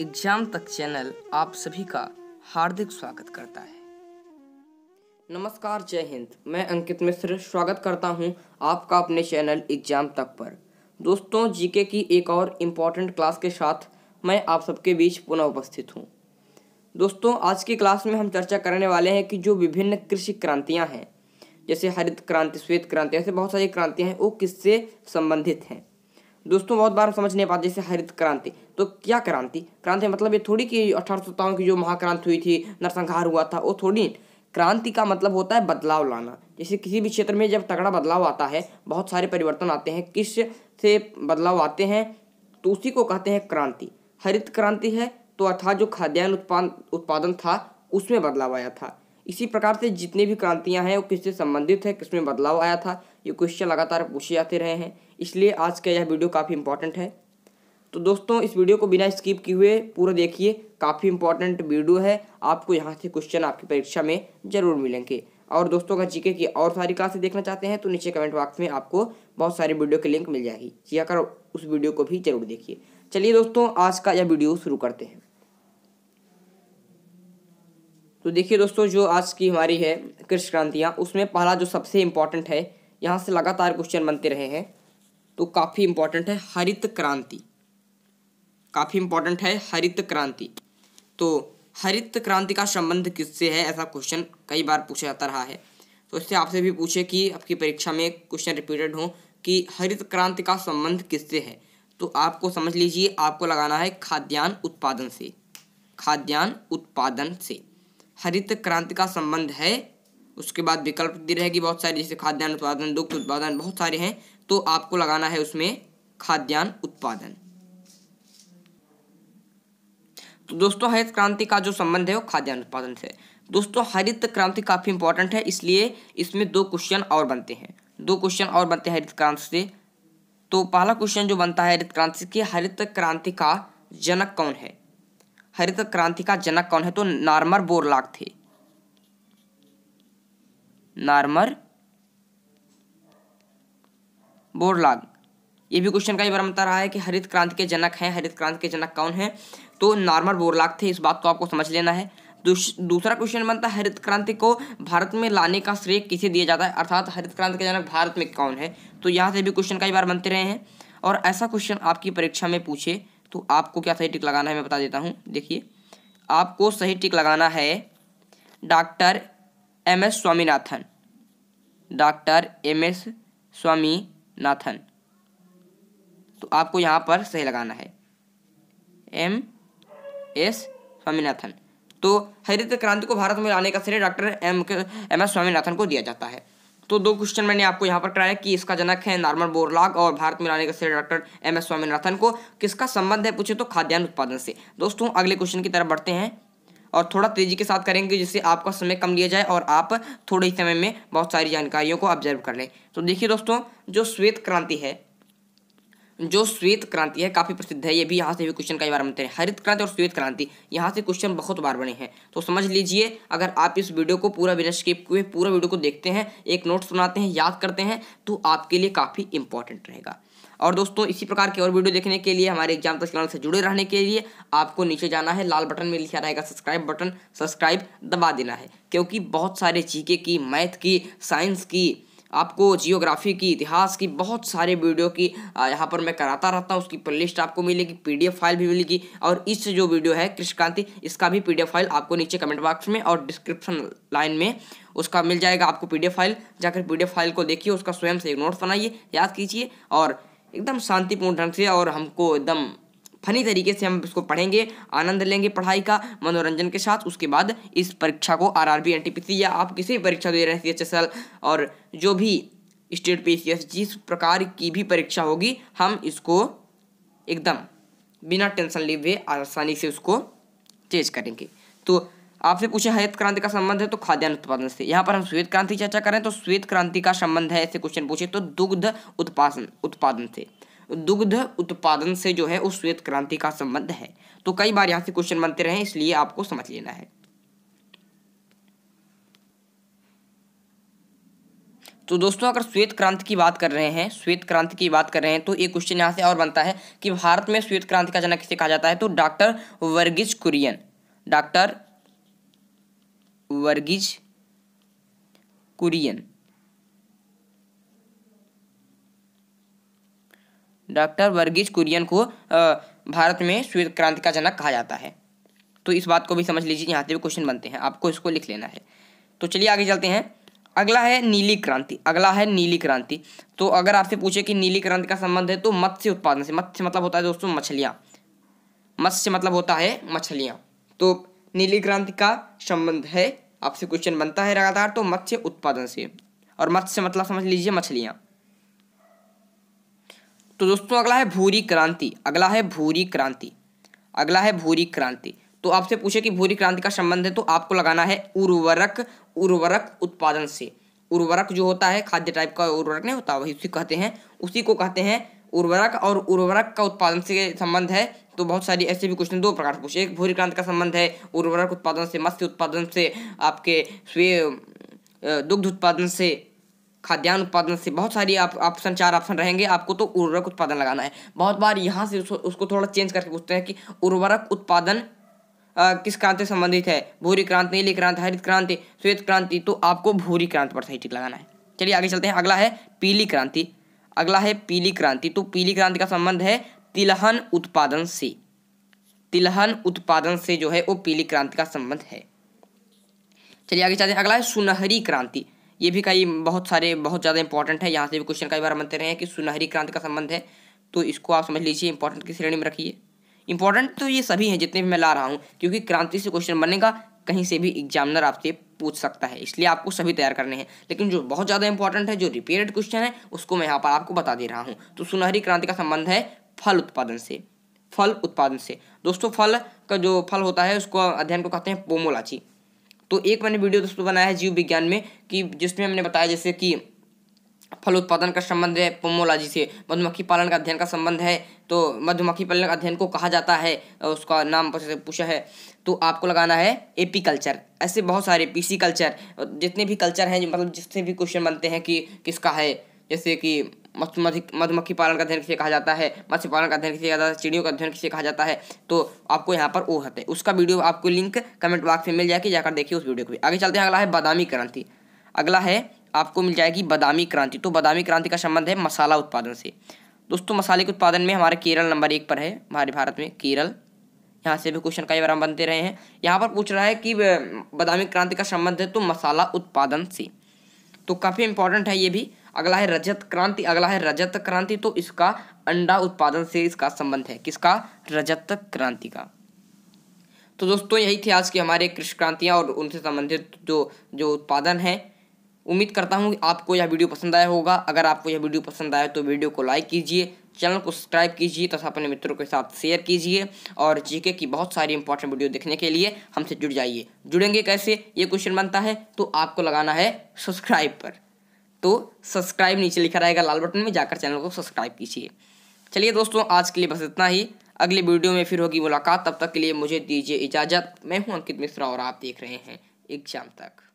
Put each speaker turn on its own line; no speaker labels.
exam तक channel आप सभी का हार्दिक स्वागत करता है नमस्कार जय हिंद मैं अंकित मिश्र स्वागत करता हूं आपका अपने चैनल एग्जाम तक पर दोस्तों जीके की एक और इम्पॉर्टेंट क्लास के साथ मैं आप सबके बीच पुनः उपस्थित हूं दोस्तों आज की क्लास में हम चर्चा करने वाले हैं कि जो विभिन्न कृषि क्रांतियाँ हैं जैसे हरित क्रांति श्वेत क्रांति ऐसे बहुत सारी क्रांतियाँ हैं वो किससे संबंधित हैं दोस्तों बहुत बार समझ नहीं पाते जैसे हरित क्रांति तो क्या क्रांति क्रांति मतलब ये थोड़ी कि अठारह की जो महाक्रांति हुई थी नरसंहार हुआ था वो थोड़ी क्रांति का मतलब होता है बदलाव लाना जैसे किसी भी क्षेत्र में जब तगड़ा बदलाव आता है बहुत सारे परिवर्तन आते हैं किस से बदलाव आते हैं तो उसी को कहते हैं क्रांति हरित क्रांति है तो अर्थात जो खाद्यान्न उत्पाद उत्पादन था उसमें बदलाव आया था इसी प्रकार से जितनी भी क्रांतियां हैं वो किससे संबंधित है किसमें बदलाव आया था ये क्वेश्चन लगातार पूछे जाते रहे हैं इसलिए आज का यह वीडियो काफ़ी इंपॉर्टेंट है तो दोस्तों इस वीडियो को बिना स्किप किए हुए पूरा देखिए काफ़ी इंपॉर्टेंट वीडियो है आपको यहाँ से क्वेश्चन आपकी परीक्षा में ज़रूर मिलेंगे और दोस्तों अगर जीके की और सारी क्लासें देखना चाहते हैं तो नीचे कमेंट बॉक्स में आपको बहुत सारी वीडियो के लिंक मिल जाएगी हाँ, कर उस वीडियो को भी जरूर देखिए चलिए दोस्तों आज का यह वीडियो शुरू करते हैं तो देखिए दोस्तों जो आज की हमारी है कृषि क्रांतियाँ उसमें पहला जो सबसे इम्पोर्टेंट है यहाँ से लगातार क्वेश्चन बनते रहे हैं तो काफ़ी इंपॉर्टेंट है हरित क्रांति काफ़ी इंपॉर्टेंट है हरित क्रांति तो हरित क्रांति का संबंध किससे है ऐसा क्वेश्चन कई बार पूछा जाता रहा है तो इससे आपसे भी पूछे कि आपकी परीक्षा में क्वेश्चन रिपीटेड हो कि हरित क्रांति का संबंध किससे है तो आपको समझ लीजिए आपको लगाना है खाद्यान्न उत्पादन से खाद्यान्न उत्पादन से हरित क्रांति का संबंध है उसके बाद विकल्प दी रहेगी बहुत सारी जैसे खाद्यान्न उत्पादन दुग्ध उत्पादन बहुत सारे हैं तो आपको लगाना है उसमें खाद्यान्न उत्पादन तो दोस्तों हरित क्रांति का जो संबंध है वो खाद्यान्न उत्पादन से दोस्तों हरित क्रांति काफ़ी इंपॉर्टेंट है इसलिए इसमें दो क्वेश्चन और बनते हैं दो क्वेश्चन और बनते हैं हरित क्रांति से तो पहला क्वेश्चन जो बनता है हरित क्रांति की हरित क्रांति का जनक कौन है हरित क्रांति का जनक कौन है तो नार्मर बोरलाग थे नार्मर बोरलाग ये भी क्वेश्चन का ही बार बनता रहा है कि हरित क्रांति के जनक हैं हरित क्रांति के जनक कौन हैं तो नार्मर बोरलाग थे इस बात को आपको समझ लेना है दूसरा क्वेश्चन बनता है हरित क्रांति को भारत में लाने का श्रेय किसे दिया जाता है अर्थात हरित क्रांति के जनक भारत में कौन है तो यहाँ से भी क्वेश्चन कई बार बनते रहे हैं और ऐसा क्वेश्चन आपकी परीक्षा में पूछे तो आपको क्या सही टिक लगाना है मैं बता देता हूँ देखिए आपको सही टिक लगाना है doctor M S Swaminathan doctor M S Swaminathan तो आपको यहाँ पर सही लगाना है एम एस स्वामीनाथन तो हरित क्रांति को भारत में लाने का श्रेय doctor M M S Swaminathan को दिया जाता है तो दो क्वेश्चन मैंने आपको यहाँ पर कराया कि इसका जनक है नॉर्मल बोरलाग और भारत में लाने का श्रेय डॉक्टर एम एस स्वामीनाथन को किसका संबंध है पूछे तो खाद्यान्न उत्पादन से दोस्तों अगले क्वेश्चन की तरफ बढ़ते हैं और थोड़ा तेज़ी के साथ करेंगे जिससे आपका समय कम लिया जाए और आप थोड़े ही समय में बहुत सारी जानकारियों को ऑब्जर्व कर लें तो देखिए दोस्तों जो श्वेत क्रांति है जो श्वेत क्रांति है काफ़ी प्रसिद्ध है ये भी यहाँ से भी क्वेश्चन कई बार बनते हैं हरित क्रांति और श्वेत क्रांति यहाँ से क्वेश्चन बहुत बार बने हैं तो समझ लीजिए अगर आप इस वीडियो को पूरा बिना स्किप हुए पूरा वीडियो को देखते हैं एक नोट सुनाते हैं याद करते हैं तो आपके लिए काफ़ी इंपॉर्टेंट रहेगा और दोस्तों इसी प्रकार की और वीडियो देखने के लिए हमारे एग्जाम तक चैनल से जुड़े रहने के लिए आपको नीचे जाना है लाल बटन में लिखा रहेगा सब्सक्राइब बटन सब्सक्राइब दबा देना है क्योंकि बहुत सारे जीके की मैथ की साइंस की आपको जियोग्राफी की इतिहास की बहुत सारे वीडियो की यहाँ पर मैं कराता रहता हूँ उसकी प्ले आपको मिलेगी पीडीएफ फाइल भी मिलेगी और इस जो वीडियो है कृष्णकांति इसका भी पीडीएफ फाइल आपको नीचे कमेंट बॉक्स में और डिस्क्रिप्शन लाइन में उसका मिल जाएगा आपको पीडीएफ फाइल जाकर पीडीएफ फाइल को देखिए उसका स्वयं से एक नोट्स बनाइए याद कीजिए और एकदम शांतिपूर्ण ढंग से और हमको एकदम फनी तरीके से हम इसको पढ़ेंगे आनंद लेंगे पढ़ाई का मनोरंजन के साथ उसके बाद इस परीक्षा को R R B N T P C या आप किसी भी परीक्षा दे रहे हैं सी एच एस एल और जो भी स्टेट पी सी एस जिस प्रकार की भी परीक्षा होगी हम इसको एकदम बिना टेंशन लिए हुए आसानी से उसको चेज करेंगे तो आपसे पूछे हरित हाँ, क्रांति का संबंध है तो खाद्यान्न उत्पादन से यहाँ पर हम श्वेत क्रांति चर्चा करें तो श्वेत क्रांति का संबंध है ऐसे क्वेश्चन पूछे तो दुग्ध उत्पादन उत्पादन से दुग्ध उत्पादन से जो है उस श्वेत क्रांति का संबंध है तो कई बार यहाँ से क्वेश्चन बनते रहे इसलिए आपको समझ लेना है तो दोस्तों अगर श्वेत क्रांति की बात कर रहे हैं श्वेत क्रांति की बात कर रहे हैं तो एक क्वेश्चन यहाँ से और बनता है कि भारत में श्वेत क्रांति का जनक किसे कहा जाता है तो doctor Verghese Kurien doctor Verghese Kurien doctor Verghese Kurien को भारत में श्वेत क्रांति का जनक कहा जाता है तो इस बात को भी समझ लीजिए यहाँ से भी क्वेश्चन बनते हैं आपको इसको लिख लेना है तो चलिए आगे चलते हैं अगला है नीली क्रांति अगला है नीली क्रांति तो अगर आपसे पूछे कि नीली क्रांति का संबंध है तो मत्स्य उत्पादन से मत्स्य मतलब होता है दोस्तों मछलियाँ मत्स्य मतलब होता है मछलियाँ तो नीली क्रांति का संबंध है आपसे क्वेश्चन बनता है लगातार तो मत्स्य उत्पादन से और मत्स्य मतलब समझ लीजिए मछलियाँ तो दोस्तों अगला है भूरी क्रांति अगला है भूरी क्रांति अगला है भूरी क्रांति तो आपसे पूछे कि भूरी क्रांति का संबंध है तो आपको लगाना है उर्वरक उर्वरक उत्पादन से उर्वरक जो होता है खाद्य टाइप का उर्वरक नहीं होता वही उसी कहते हैं उसी को कहते हैं उर्वरक और उर्वरक का उत्पादन से संबंध है तो बहुत सारी ऐसे भी क्वेश्चन दो प्रकार से पूछे एक भूरी क्रांति का संबंध है उर्वरक उत्पादन से मत्स्य उत्पादन से आपके स्वे दुग्ध उत्पादन से खाद्यान्न उत्पादन से बहुत सारी आप ऑप्शन चार ऑप्शन रहेंगे आपको तो उर्वरक उत्पादन लगाना है बहुत बार यहाँ से उसको थोड़ा चेंज करके पूछते हैं कि उर्वरक उत्पादन आ, किस क्रांति से संबंधित है भूरी क्रांति नीली क्रांति हरित क्रांति श्वेत क्रांति तो आपको भूरी क्रांति पर सही टिक लगाना है चलिए आगे चलते हैं अगला है पीली क्रांति अगला है पीली क्रांति तो पीली क्रांति का संबंध है तिलहन उत्पादन से तिलहन उत्पादन से जो है वो पीली क्रांति का संबंध है चलिए आगे चलते हैं अगला है सुनहरी क्रांति ये भी कई बहुत सारे बहुत ज़्यादा इंपॉर्टेंट है यहाँ से भी क्वेश्चन कई बार बनते रहे हैं कि सुनहरी क्रांति का संबंध है तो इसको आप समझ लीजिए इंपॉर्टेंट की श्रेणी में रखिए इंपॉर्टेंट तो ये सभी हैं जितने भी मैं ला रहा हूँ क्योंकि क्रांति से क्वेश्चन बनेगा कहीं से भी एग्जामिनर आपसे पूछ सकता है इसलिए आपको सभी तैयार करने हैं लेकिन जो बहुत ज़्यादा इंपॉर्टेंट है जो रिपीटेड क्वेश्चन है उसको मैं यहाँ पर आपको बता दे रहा हूँ तो सुनहरी क्रांति का संबंध है फल उत्पादन से फल उत्पादन से दोस्तों फल का जो फल होता है उसको अध्ययन को कहते हैं पोमोलाची तो एक मैंने वीडियो दोस्तों बनाया है जीव विज्ञान में कि जिसमें हमने बताया जैसे कि फल उत्पादन का संबंध है पोमोलॉजी से मधुमक्खी पालन का अध्ययन का संबंध है तो मधुमक्खी पालन का अध्ययन को कहा जाता है उसका नाम पूछा है तो आपको लगाना है एपी कल्चर ऐसे बहुत सारे पीसी कल्चर जितने भी कल्चर हैं मतलब जितने भी क्वेश्चन बनते हैं कि किसका है जैसे कि मधुमक्खी पालन का अध्ययन किसे कहा जाता है मत्स्य पालन का अध्ययन किसे कहा जाता है चिड़ियों का अध्ययन किसे कहा जाता है तो आपको यहाँ पर ओ है उसका वीडियो आपको लिंक कमेंट बॉक्स में मिल जाएगी जाकर देखिए उस वीडियो को भी आगे चलते हैं अगला है बादामी क्रांति अगला है आपको मिल जाएगी बादामी क्रांति तो बादामी क्रांति का संबंध है मसाला उत्पादन से दोस्तों मसाले के उत्पादन में हमारे केरल नंबर एक पर है हमारे भारत में केरल यहाँ से भी क्वेश्चन कई बार बनते रहे हैं यहाँ पर पूछ रहा है कि बादामी क्रांति का संबंध है तो मसाला उत्पादन से तो काफ़ी इंपॉर्टेंट है ये भी अगला है रजत क्रांति अगला है रजत क्रांति तो इसका अंडा उत्पादन से इसका संबंध है किसका रजत क्रांति का तो दोस्तों यही थे आज के हमारे कृषि क्रांतियाँ और उनसे संबंधित जो जो उत्पादन है उम्मीद करता हूँ आपको यह वीडियो पसंद आया होगा अगर आपको यह वीडियो पसंद आया तो वीडियो को लाइक कीजिए चैनल को सब्सक्राइब कीजिए तथा अपने मित्रों के साथ शेयर कीजिए और जीके की बहुत सारी इंपॉर्टेंट वीडियो देखने के लिए हमसे जुड़ जाइए जुड़ेंगे कैसे ये क्वेश्चन बनता है तो आपको लगाना है सब्सक्राइब पर तो सब्सक्राइब नीचे लिखा रहेगा लाल बटन में जाकर चैनल को सब्सक्राइब कीजिए चलिए दोस्तों आज के लिए बस इतना ही अगले वीडियो में फिर होगी मुलाकात तब तक के लिए मुझे दीजिए इजाज़त मैं हूँ अंकित मिश्रा और आप देख रहे हैं एग्जाम तक